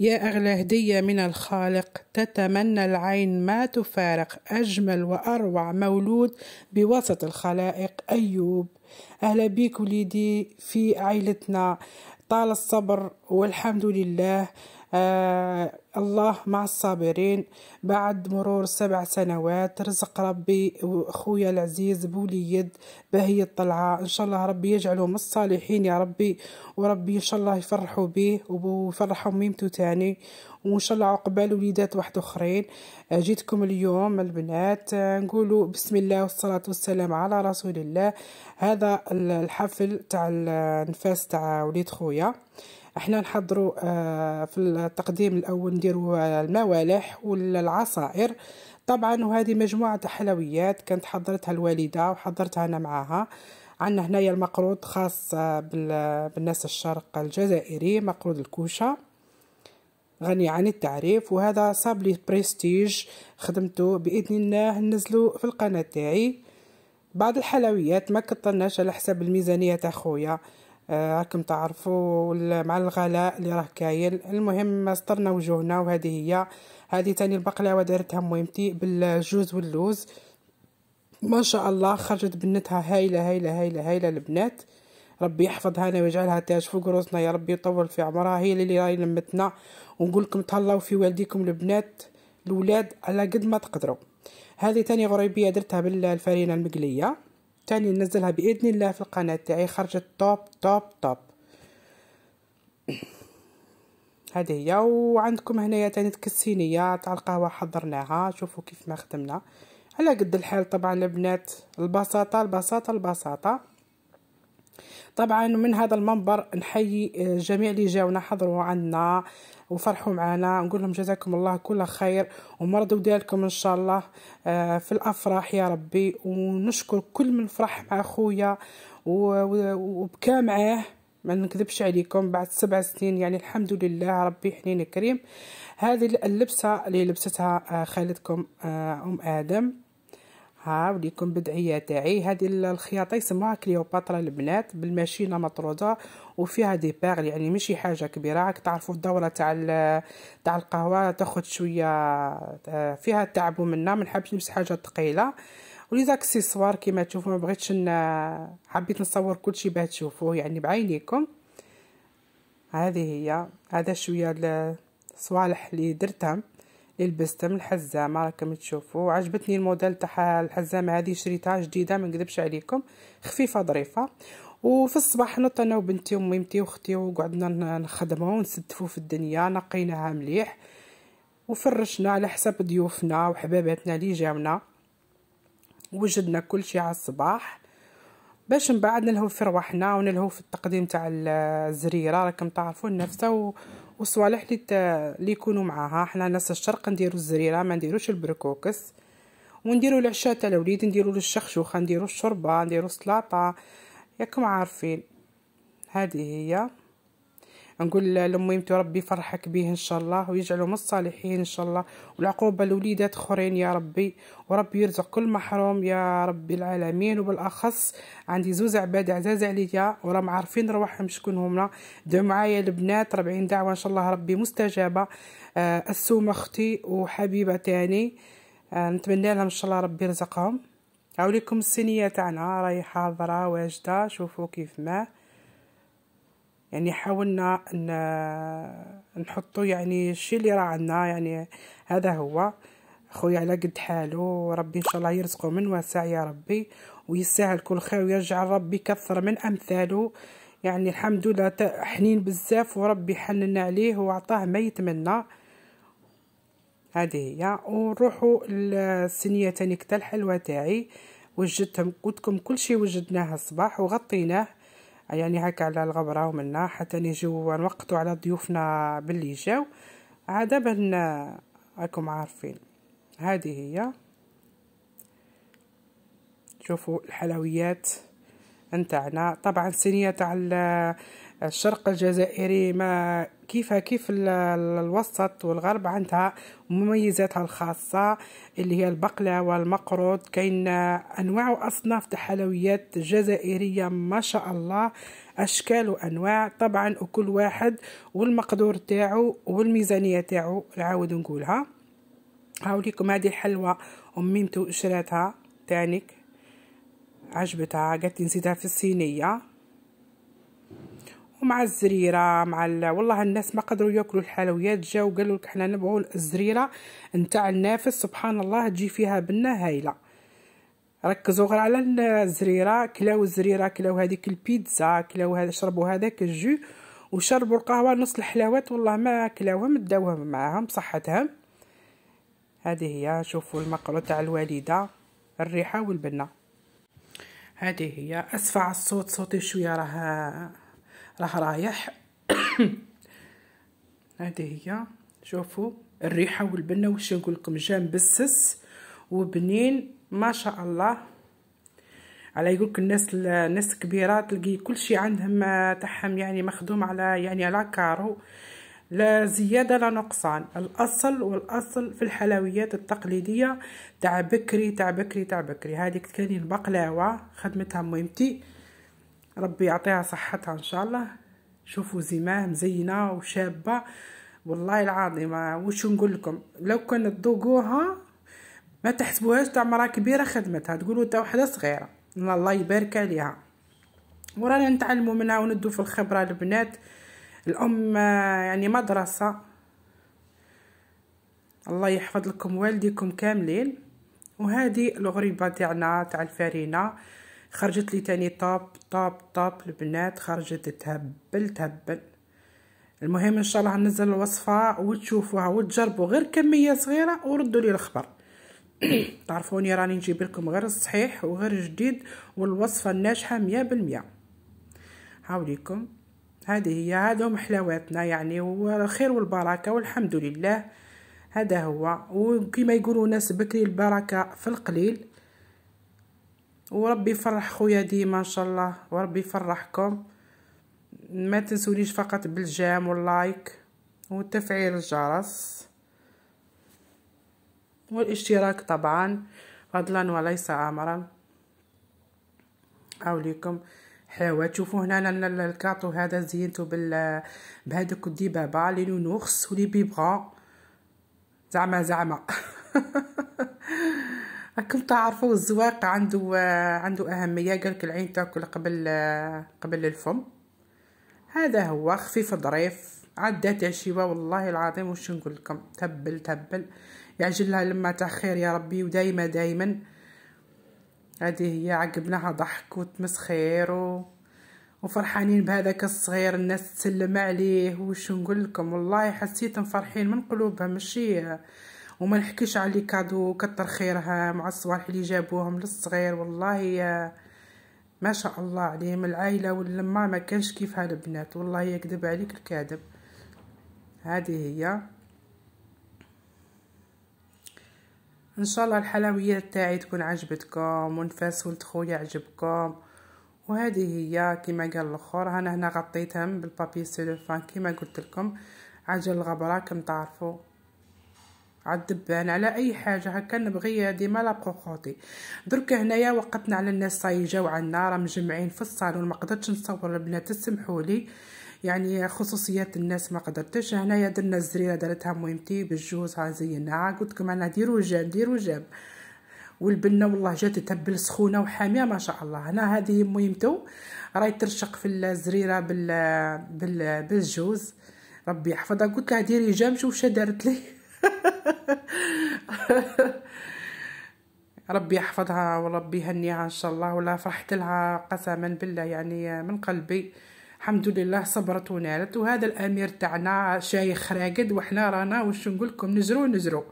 يا أغلى هدية من الخالق تتمنى العين ما تفارق أجمل وأروع مولود بوسط الخلائق أيوب أهلا بيك وليدي في عيلتنا طال الصبر والحمد لله آه الله مع الصابرين بعد مرور سبع سنوات رزق ربي خويا العزيز بوليد بهي الطلعة إن شاء الله ربي يجعله من الصالحين يا ربي وربي إن شاء الله يفرحوا به ويفرحوا ميمتو تاني وان شاء الله عقبال وليدات واحد اخرين آه، جيتكم اليوم البنات آه، نقولوا بسم الله والصلاه والسلام على رسول الله هذا الحفل تاع النفاس تاع وليد خويا احنا نحضروا آه، في التقديم الاول نديروا الموالح والعصائر طبعا وهذه مجموعه حلويات كانت حضرتها الوالده وحضرتها انا معاها عندنا هنايا المقروض خاص بالناس الشرق الجزائري مقروض الكوشه غني عن التعريف وهذا صاب لي بريستيج خدمته باذن الله ننزلو في القناه تاعي بعض الحلويات ما كطلناش على حساب الميزانيه تاع خويا آه، راكم آه تعرفوا مع الغلاء اللي راه كاين المهم سطرنا وجوهنا وهذه هي هذه تاني البقلاوه دارتها مهمتي بالجوز واللوز ما شاء الله خرجت بنتها هايله هايله هايله هايله البنات ربي يحفظها لنا ويجعلها تاج فوق روسنا يا ربي يطول في عمرها هي اللي راهي لمتنا ونقول لكم تهلاو في والديكم البنات الولاد على قد ما تقدروا هذه تاني غريبيه درتها بالفرينه المقليه تاني ننزلها باذن الله في القناه تاعي خرجت توب توب توب هذه هي وعندكم هنايا تاني تكسينيه تاع القهوه حضرناها شوفوا كيف ما خدمنا على قد الحال طبعا البنات البساطه البساطه البساطه طبعا من هذا المنبر نحيي آه، جميع اللي جاونا حضروا عنا وفرحوا معنا نقول لهم جزاكم الله كل خير ومرضوا ديالكم ان شاء الله آه، في الافراح يا ربي ونشكر كل من فرح مع خويا وبكى معاه ما نكذبش عليكم بعد سبع سنين يعني الحمد لله ربي حنين كريم هذه اللبسه اللي لبستها آه، خالتكم ام ادم هاو لكم بدعية تاعي هذه الخياطة يسموها كليوباترا البنات بالماشينة مطرودة وفيها دي باغل يعني ماشي حاجة كبيرة راك تعرفوا الدورة تاع تاع القهوة تاخد شوية آه، فيها تعب منا ما نحبش نلبس حاجة ثقيلة ولي زاكسيسوار كيما تشوفوا ما بغيتش حبيت نصور كل شيء باه تشوفوه يعني بعينيكم هذه هي هذا شويه الصوالح اللي درتها اللي الحزامه راكم تشوفوا عجبتني الموديل تاع الحزامه هذه شريتها جديده ما نكذبش عليكم خفيفه ظريفه وفي الصباح نط انا وبنتي وميمتي واختي وقعدنا نخدموا ونستفوا في الدنيا نقيناها مليح وفرشنا على حسب ضيوفنا وحباباتنا اللي جاونا وجدنا كل شيء على الصباح باش من بعد نلهو في رواحنا ونلهو في التقديم تاع الزريره راكم تعرفوا النفسه و... وصوالح اللي ت... لي يكونوا معاها حنا ناس الشرق نديرو الزريره ما نديروش البركوكس ونديروا العشاء تاع الوليد نديرو الشخشوخه نديرو الشوربه نديرو السلاطه ياكم عارفين هذه هي نقول انت ربي يفرحك به ان شاء الله ويجعله من الصالحين ان شاء الله والعقوبه لوليدات اخرين يا ربي وربي يرزق كل محروم يا ربي العالمين وبالاخص عندي زوز عباد عزاز عليا وراهم عارفين رواحهم شكون هما دعوا معايا البنات 40 دعوه ان شاء الله ربي مستجابه آه السوم اختي وحبيبه تاني آه نتمنى لهم ان شاء الله ربي يرزقهم هاوليكم السينيه تاعنا راهي حاضره واجده شوفوا كيف ما يعني حاولنا نحطو يعني الشي اللي راه عندنا يعني هذا هو خويا على قد حالو وربي ان شاء الله يرزقو من واسع يا ربي ويسهل كل خير ويجعل ربي كثر من امثاله يعني الحمد لله حنين بزاف وربي حنن عليه وعطاه ما يتمنى هذه هي ونروحوا للسنيه تاني كتا الحلوه تاعي وجدتهم قلت كل شيء وجدناه الصباح وغطيناه يعني هكا على الغبرة ومنا حتى نجيو نوقتوا على ضيوفنا باللي جاو عادة بان راكم عارفين هذه هي شوفوا الحلويات نتاعنا طبعا الصينيه تاع الشرق الجزائري ما كيفها كيف الوسط والغرب عندها مميزاتها الخاصة اللي هي البقلة والمقروط كاين أنواع وأصناف الحلويات الجزائرية ما شاء الله أشكال وأنواع طبعا وكل واحد والمقدور تاعو والميزانية تاعو نعاود نقولها هاوليكم هذه الحلوة أميمتو شراتها تانيك عجبتها قالت نزيدها في الصينية ومع الزريره مع ال... والله الناس ما قدروا ياكلوا الحلويات جاو قالوا لك حنا نبغوا الزريره نتاع النافس سبحان الله تجي فيها بنه هايله ركزوا غير على الزريره كلاو الزريره كلاو هذيك البيتزا كلاو هذا شربوا هذاك الجو وشربوا القهوه نص الحلاوات والله ما كلاوهم داوهم معاهم صحتهم هذه هي شوفوا المقلوه تاع الوالده الريحه والبنه هذه هي اسفع الصوت صوتي شويه راه راح رايح هذه هي شوفوا الريحه والبنه واش نقول لكم جام بسس وبنين ما شاء الله على يقولك الناس الناس كبيره تلقي كل شيء عندهم آه، تاعهم يعني مخدوم على يعني على كارو لا زيادة لا نقصان الأصل والأصل في الحلويات التقليدية تاع بكري تاع بكري تاع بكري هذيك كاين البقلاوة خدمتها مهمتي ربي يعطيها صحتها ان شاء الله شوفوا زمام مزينه وشابه والله العظيم وش نقول لكم لو كان تذوقوها ما تحسبوهاش تاع مراه كبيره خدمتها تقولوا تاع وحده صغيره الله يبارك عليها ورانا نتعلموا منها وندوا في الخبره البنات الام يعني مدرسه الله يحفظ لكم والديكم كاملين وهذه الغريبه تاعنا تاع الفارينه خرجت لي تاني طاب طاب طاب البنات خرجت تهبل تهبل المهم ان شاء الله ننزل الوصفه وتشوفوها وتجربوا غير كميه صغيره وردوا لي الخبر تعرفوني راني نجيب لكم غير الصحيح وغير الجديد والوصفه الناجحه مية بالمية هاوليكم هذه هي هذهم حلاواتنا يعني والخير والبركه والحمد لله هذا هو وكما يقولوا ناس بكري البركه في القليل وربي يفرح خويا ديما ما شاء الله وربي يفرحكم ما تنسونيش فقط بالجام واللايك وتفعيل الجرس والاشتراك طبعا فضلا وليس امرا اوليكم حوا تشوفوا هنا انا الكاطو هذا زينته بال بهذوك الدبابه لي لونوخس ولي بيبغا زعما زعما راكم تعرفوا الزواق عنده عنده اهميه قالك العين تاكل قبل قبل الفم هذا هو خفيف ظريف عدات عشيوة والله العظيم وش نقول لكم تبل تبل يعجلها لما تخير يا ربي ودايما دايما هذه هي عقبناها ضحك وتمسخير و... وفرحانين بهذاك الصغير الناس تسلم عليه وش نقول لكم والله حسيتهم فرحين من قلوبها ماشي وما نحكيش على لي كادو كتر خيرها مع الصوالح اللي جابوهم للصغير والله ما شاء الله عليهم العائله واللمه ما كانش كيفها البنات والله يكذب عليك الكاذب هذه هي ان شاء الله الحلويات تاعي تكون عجبتكم ونفاس ولد خويا عجبكم وهذه هي كما قال الاخر انا هنا غطيتهم بالبابي سيلوفان كما قلت لكم عجل الغبره كم تعرفوا عالدبان على اي حاجه هكا نبغي ديما لابروخوطي دركا هنايا وقتنا على الناس صاي جاو عنا راه مجمعين في الصالون ما قدرتش نصور البنات تسمحوا لي يعني خصوصيات الناس ما قدرتش هنايا درنا الزريره دارتها مهمتي بالجوز ها زيناها قلت لكم انا ديروا جاب ديروا جاب والبنه والله جات تهبل سخونه وحاميه ما شاء الله هنا هذه مهمته راهي ترشق في الزريره بال بال بالجوز ربي يحفظها قلت لها ديري جام شوف شدرت لي ربي يحفظها وربي يهنيها ان شاء الله ولا فرحت لها قسما بالله يعني من قلبي الحمد لله صبرت ونالت وهذا الامير تاعنا شايخ راقد وحنا رانا واش نقول لكم نزرو نزرو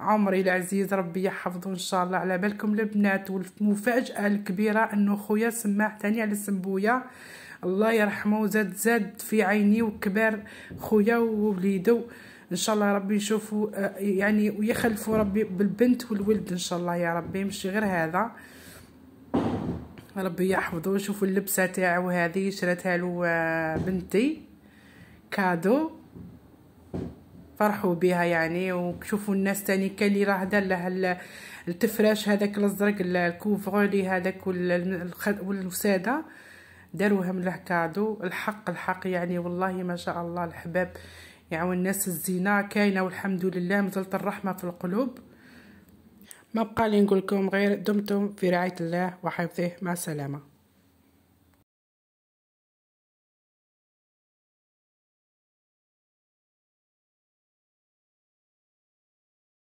عمري العزيز ربي يحفظه ان شاء الله على بالكم البنات والمفاجاه الكبيره انه خويا سماح تاني على بويا الله يرحمه زاد زاد في عيني وكبر خويا ووليدو ان شاء الله ربي يشوفوا آه، يعني ويخلفوا ربي بالبنت والولد ان شاء الله يا ربي ماشي غير هذا ربي يحفظه شوفوا اللبسه تاعو هذه شراتها له آه، بنتي كادو فرحوا بها يعني وشوفوا الناس تاني كان اللي راه دار له التفراش هذاك الازرق الكوفغولي هذاك والوساده داروهم له كادو الحق الحق يعني والله ما شاء الله الحباب يعاون يعني الناس الزينة كاينة والحمد لله مازالت الرحمة في القلوب ما بقى لي نقول لكم غير دمتم في رعاية الله وحفظه مع السلامة